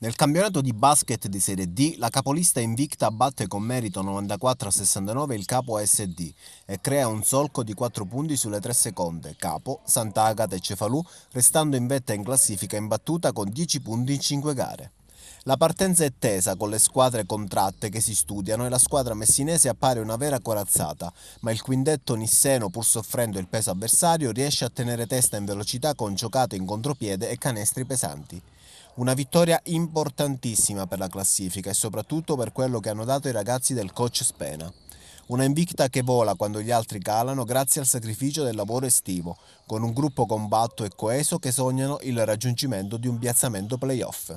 Nel campionato di basket di Serie D, la capolista Invicta batte con merito 94-69 il capo SD e crea un solco di 4 punti sulle tre seconde, capo, Sant'Agata e Cefalù, restando in vetta in classifica imbattuta con 10 punti in 5 gare. La partenza è tesa con le squadre contratte che si studiano e la squadra messinese appare una vera corazzata, ma il quindetto nisseno pur soffrendo il peso avversario riesce a tenere testa in velocità con giocate in contropiede e canestri pesanti. Una vittoria importantissima per la classifica e soprattutto per quello che hanno dato i ragazzi del coach Spena. Una invicta che vola quando gli altri calano grazie al sacrificio del lavoro estivo, con un gruppo combatto e coeso che sognano il raggiungimento di un piazzamento playoff.